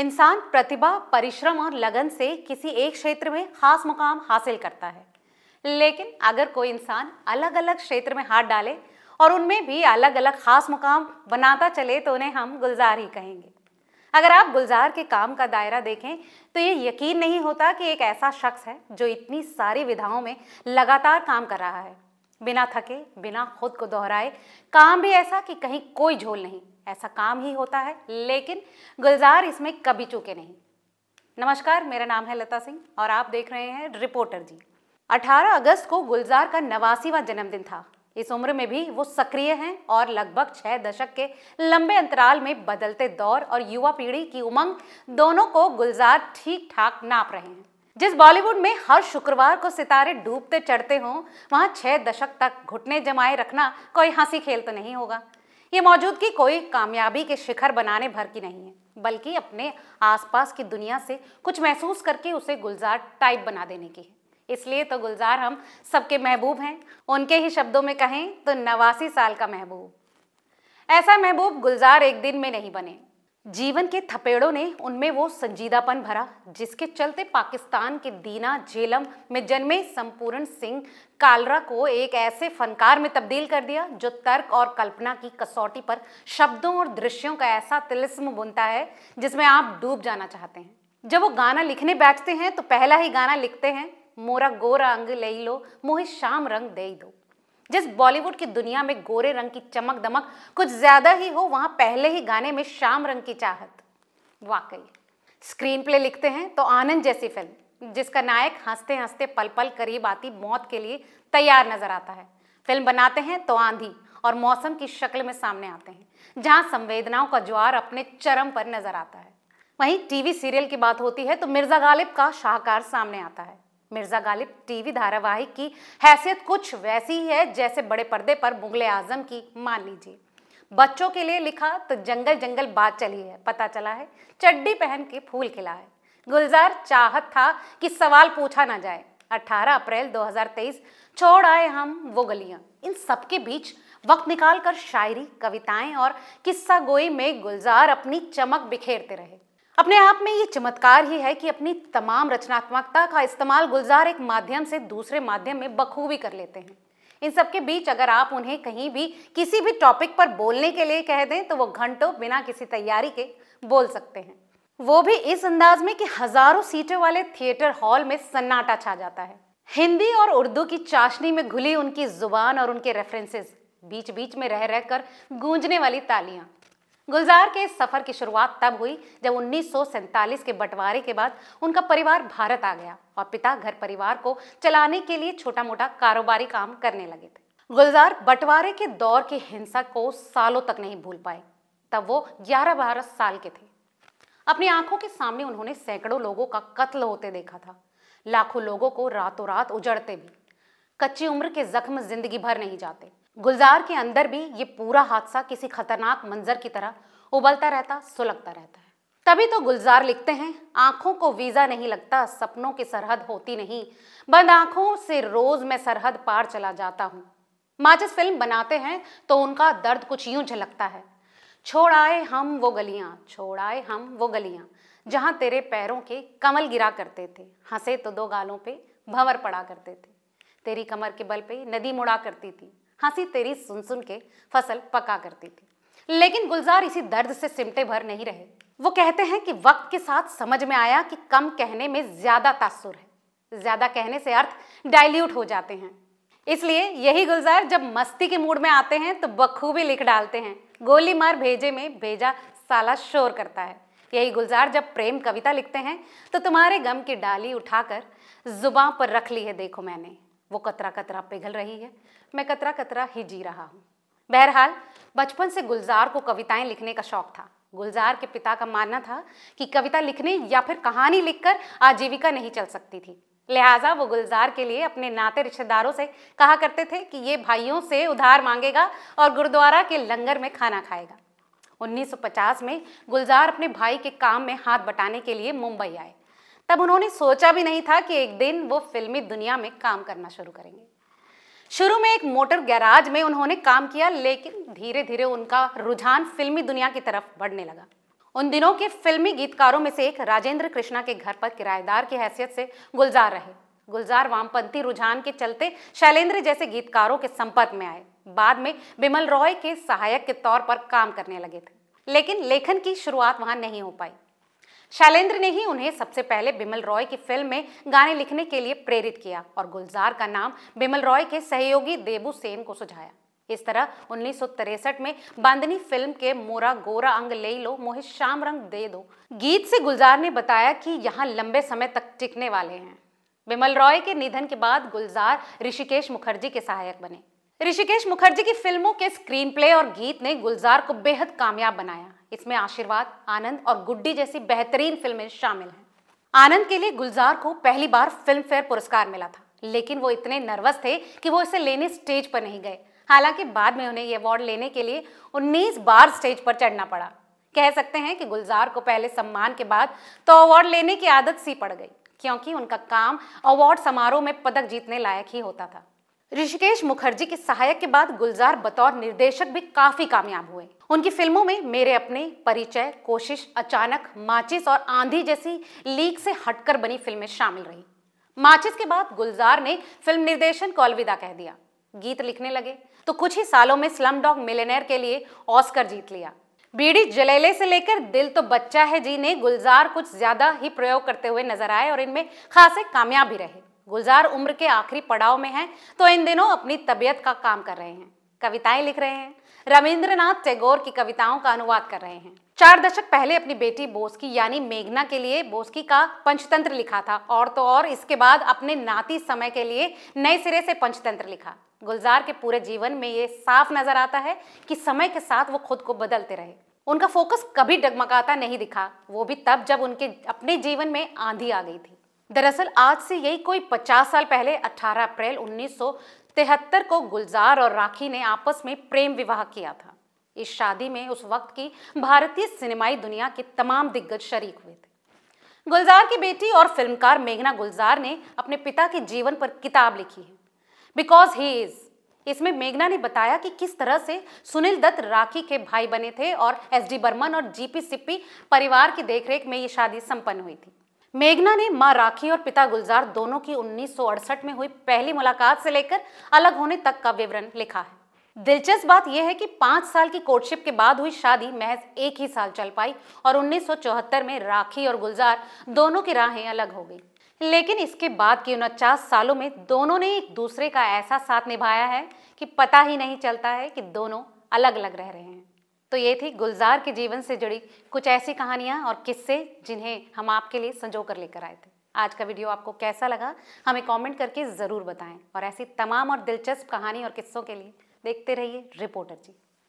इंसान प्रतिभा परिश्रम और लगन से किसी एक क्षेत्र में खास मुकाम हासिल करता है लेकिन अगर कोई इंसान अलग अलग क्षेत्र में हाथ डाले और उनमें भी अलग अलग खास मुकाम बनाता चले तो उन्हें हम गुलजार ही कहेंगे अगर आप गुलजार के काम का दायरा देखें तो ये यकीन नहीं होता कि एक ऐसा शख्स है जो इतनी सारी विधाओं में लगातार काम कर रहा है बिना थके बिना खुद को दोहराए काम भी ऐसा कि कहीं कोई झोल नहीं ऐसा काम ही होता है लेकिन गुलजार इसमें कभी चूके नहीं नमस्कार मेरा नाम है लता सिंह और आप देख रहे हैं रिपोर्टर जी 18 अगस्त को गुलजार का नवासीवा जन्मदिन था इस उम्र में भी वो सक्रिय हैं और लगभग छह दशक के लंबे अंतराल में बदलते दौर और युवा पीढ़ी की उमंग दोनों को गुलजार ठीक ठाक नाप रहे हैं जिस बॉलीवुड में हर शुक्रवार को सितारे डूबते चढ़ते हों वहाँ छह दशक तक घुटने जमाए रखना कोई हंसी खेल तो नहीं होगा ये मौजूदगी कोई कामयाबी के शिखर बनाने भर की नहीं है बल्कि अपने आसपास की दुनिया से कुछ महसूस करके उसे गुलजार टाइप बना देने की है इसलिए तो गुलजार हम सबके महबूब हैं उनके ही शब्दों में कहें तो नवासी साल का महबूब ऐसा महबूब गुलजार एक दिन में नहीं बने जीवन के थपेड़ों ने उनमें वो संजीदापन भरा जिसके चलते पाकिस्तान के दीना झेलम में जन्मे संपूर्ण सिंह कालरा को एक ऐसे फनकार में तब्दील कर दिया जो तर्क और कल्पना की कसौटी पर शब्दों और दृश्यों का ऐसा तिलिस्म बुनता है जिसमें आप डूब जाना चाहते हैं जब वो गाना लिखने बैठते हैं तो पहला ही गाना लिखते हैं मोरा गोरा अंग ले लो मोहित शाम रंग दे दो जिस बॉलीवुड की दुनिया में गोरे रंग की चमक दमक कुछ ज़्यादा ही हो वहां पहले ही गाने में शाम रंग की चाहत वाकई स्क्रीन प्ले लिखते हैं तो आनंद जैसी फिल्म जिसका नायक हंसते हंसते पल पल करीब आती मौत के लिए तैयार नजर आता है फिल्म बनाते हैं तो आंधी और मौसम की शक्ल में सामने आते हैं जहां संवेदनाओं का ज्वार अपने चरम पर नजर आता है वहीं टीवी सीरियल की बात होती है तो मिर्जा गालिब का शाहकार सामने आता है मिर्ज़ा गालिब टीवी धारावाहिक की हैसियत कुछ वैसी ही है जैसे बड़े पर्दे पर मुगल आजम की मान लीजिए बच्चों के लिए लिखा तो जंगल जंगल बात चली है पता चला है चड्डी पहन के फूल खिला है गुलजार चाहत था कि सवाल पूछा ना जाए 18 अप्रैल 2023 छोड़ आए हम वो गलियां इन सबके बीच वक्त निकालकर शायरी कविताएं और किस्सा गोई में गुलजार अपनी चमक बिखेरते रहे अपने आप में ये चमत्कार ही है कि अपनी तमाम रचनात्मकता का इस्तेमाल गुलजार एक माध्यम से दूसरे माध्यम में बखूबी कर लेते हैं इन सबके बीच अगर आप उन्हें कहीं भी किसी भी टॉपिक पर बोलने के लिए कह दें तो वो घंटों बिना किसी तैयारी के बोल सकते हैं वो भी इस अंदाज में कि हजारों सीटों वाले थिएटर हॉल में सन्नाटा छा जाता है हिंदी और उर्दू की चाशनी में घुली उनकी जुबान और उनके रेफरेंसेस बीच बीच में रह रहकर गूंजने वाली तालियां गुलजार के सफर की शुरुआत तब हुई जब उन्नीस के बंटवारे के बाद उनका परिवार भारत आ गया और पिता घर परिवार को चलाने के लिए छोटा मोटा कारोबारी काम करने लगे थे गुलजार बंटवारे के दौर की हिंसा को सालों तक नहीं भूल पाए तब वो 11-12 साल के थे अपनी आंखों के सामने उन्होंने सैकड़ों लोगों का कत्ल होते देखा था लाखों लोगों को रातों रात उजड़ते भी कच्ची उम्र के जख्म जिंदगी भर नहीं जाते गुलजार के अंदर भी ये पूरा हादसा किसी खतरनाक मंजर की तरह उबलता रहता सुलगता रहता है तभी तो गुलजार लिखते हैं आंखों को वीजा नहीं लगता सपनों की सरहद होती नहीं बंद आंखों से रोज मैं सरहद पार चला जाता हूँ माचिस फिल्म बनाते हैं तो उनका दर्द कुछ यूं झलकता है छोड़ आए हम वो गलियां छोड़ आए हम वो गलियां जहां तेरे पैरों के कमल गिरा करते थे हंसे तो दो गालों पे भंवर पड़ा करते थे तेरी कमर के बल पे नदी मुड़ा करती थी हंसी तेरी सुन सुन के फसल पका करती थी लेकिन गुलजार इसी दर्द से सिमटे भर नहीं रहे वो कहते हैं कि वक्त के साथ समझ में आया कि कम कहने में ज्यादा तासुर है ज्यादा कहने से अर्थ डाइल्यूट हो जाते हैं इसलिए यही गुलजार जब मस्ती के मूड में आते हैं तो बखूबी लिख डालते हैं गोली मार भेजे में भेजा साला शोर करता है यही गुलजार जब प्रेम कविता लिखते हैं तो तुम्हारे गम की डाली उठाकर जुबां पर रख ली है देखो मैंने वो कतरा कतरा पिघल रही है मैं कतरा कतरा ही जी रहा हूँ बहरहाल बचपन से गुलजार को कविताएं लिखने का शौक था गुलजार के पिता का मानना था कि कविता लिखने या फिर कहानी लिखकर आजीविका नहीं चल सकती थी लिहाजा वो गुलजार के लिए अपने नाते रिश्तेदारों से कहा करते थे कि ये भाइयों से उधार मांगेगा और गुरुद्वारा के लंगर में खाना खाएगा 1950 में गुलजार अपने भाई के काम में हाथ बटाने के लिए मुंबई आए तब उन्होंने सोचा भी नहीं था कि एक दिन वो फिल्मी दुनिया में काम करना शुरू करेंगे शुरू में एक मोटर गैराज में उन्होंने काम किया लेकिन धीरे धीरे उनका रुझान फिल्मी दुनिया की तरफ बढ़ने लगा उन दिनों के फिल्मी गीतकारों में से एक राजेंद्र कृष्णा के घर पर किराएदार की हैसियत से गुलजार रहे गुलजार वामपंथी रुझान के चलते शैलेंद्र जैसे गीतकारों के संपर्क में आए बाद में बिमल रॉय के सहायक के तौर पर काम करने लगे थे लेकिन लेखन की शुरुआत वहां नहीं हो पाई शैलेंद्र ने ही उन्हें सबसे पहले बिमल रॉय की फिल्म में गाने लिखने के लिए प्रेरित किया और गुलजार का नाम बिमल रॉय के सहयोगी देबू सेन को सुझाया इस तरह उन्नीस में बांदनी फिल्म के मोरा गोरा अंग ले लो मोहे श्याम रंग दे दो गीत से गुलजार ने बताया कि यहाँ लंबे समय तक टिकने वाले हैं बिमल रॉय के निधन के बाद गुलजार ऋषिकेश मुखर्जी के सहायक बने ऋषिकेश मुखर्जी की फिल्मों के स्क्रीन प्ले और गीत ने गुलजार को बेहद कामयाब बनाया इसमें आशीर्वाद आनंद और गुड्डी जैसी बेहतरीन फिल्में शामिल हैं आनंद के लिए गुलजार को पहली बार फिल्म फेयर पुरस्कार मिला था लेकिन वो इतने नर्वस थे कि वो इसे लेने स्टेज पर नहीं गए हालांकि बाद में उन्हें ये अवार्ड लेने के लिए 19 बार स्टेज पर चढ़ना पड़ा कह सकते हैं कि गुलजार को पहले सम्मान के बाद तो अवार्ड लेने की आदत सी पड़ गई क्योंकि उनका काम अवार्ड समारोह में पदक जीतने लायक ही होता था ऋषिकेश मुखर्जी के सहायक के बाद गुलजार बतौर निर्देशक भी काफी कामयाब हुए उनकी फिल्मों में मेरे अपने परिचय कोशिश अचानक माचिस और आंधी जैसी लीक से हटकर बनी फिल्में शामिल रही माचिस के बाद गुलजार ने फिल्म निर्देशन को अलविदा कह दिया गीत लिखने लगे तो कुछ ही सालों में स्लम डॉग मिलेनर के लिए ऑस्कर जीत लिया बीड़ी जलेले से लेकर दिल तो बच्चा है जी ने गुलजार कुछ ज्यादा ही प्रयोग करते हुए नजर आए और इनमें खासे कामयाब भी रहे गुलजार उम्र के आखिरी पड़ाव में हैं तो इन दिनों अपनी तबीयत का काम कर रहे हैं कविताएं लिख रहे हैं रविंद्रनाथ टैगोर की कविताओं का अनुवाद कर रहे हैं चार दशक पहले अपनी बेटी बोस्की यानी मेघना के लिए बोस्की का पंचतंत्र लिखा था और तो और इसके बाद अपने नाती समय के लिए नए सिरे से पंचतंत्र लिखा गुलजार के पूरे जीवन में ये साफ नजर आता है कि समय के साथ वो खुद को बदलते रहे उनका फोकस कभी डगमगाता नहीं दिखा वो भी तब जब उनके अपने जीवन में आंधी आ गई थी दरअसल आज से यही कोई 50 साल पहले 18 अप्रैल 1973 को गुलजार और राखी ने आपस में प्रेम विवाह किया था इस शादी में उस वक्त की भारतीय सिनेमाई दुनिया के तमाम दिग्गज शरीक हुए थे गुलजार की बेटी और फिल्मकार मेघना गुलजार ने अपने पिता के जीवन पर किताब लिखी है बिकॉज ही इज इसमें मेघना ने बताया कि किस तरह से सुनील दत्त राखी के भाई बने थे और एस डी बर्मन और जीपी सिप्पी परिवार की देखरेख में ये शादी संपन्न हुई थी मेघना ने मां राखी और पिता गुलजार दोनों की 1968 में हुई पहली मुलाकात से लेकर अलग होने तक का विवरण लिखा है दिलचस्प बात यह है कि पांच साल की कोर्टशिप के बाद हुई शादी महज एक ही साल चल पाई और 1974 में राखी और गुलजार दोनों की राहें अलग हो गई लेकिन इसके बाद के उनचास सालों में दोनों ने एक दूसरे का ऐसा साथ निभाया है कि पता ही नहीं चलता है कि दोनों अलग अलग रह रहे हैं तो ये थी गुलजार के जीवन से जुड़ी कुछ ऐसी कहानियाँ और किस्से जिन्हें हम आपके लिए संजो कर लेकर आए थे आज का वीडियो आपको कैसा लगा हमें कमेंट करके ज़रूर बताएं और ऐसी तमाम और दिलचस्प कहानी और किस्सों के लिए देखते रहिए रिपोर्टर जी